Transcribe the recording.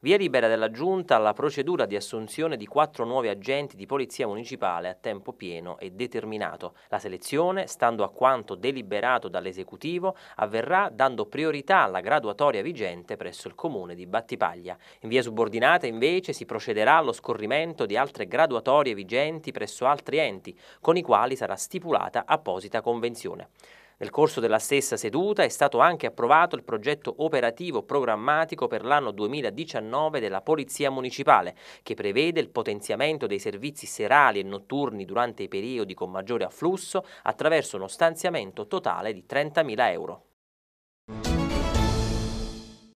Via libera della Giunta alla procedura di assunzione di quattro nuovi agenti di Polizia Municipale a tempo pieno e determinato. La selezione, stando a quanto deliberato dall'esecutivo, avverrà dando priorità alla graduatoria vigente presso il comune di Battipaglia. In via subordinata, invece, si procederà allo scorrimento di altre graduatorie vigenti presso altri enti, con i quali sarà stipulata apposita convenzione. Nel corso della stessa seduta è stato anche approvato il progetto operativo programmatico per l'anno 2019 della Polizia Municipale, che prevede il potenziamento dei servizi serali e notturni durante i periodi con maggiore afflusso attraverso uno stanziamento totale di 30.000 euro.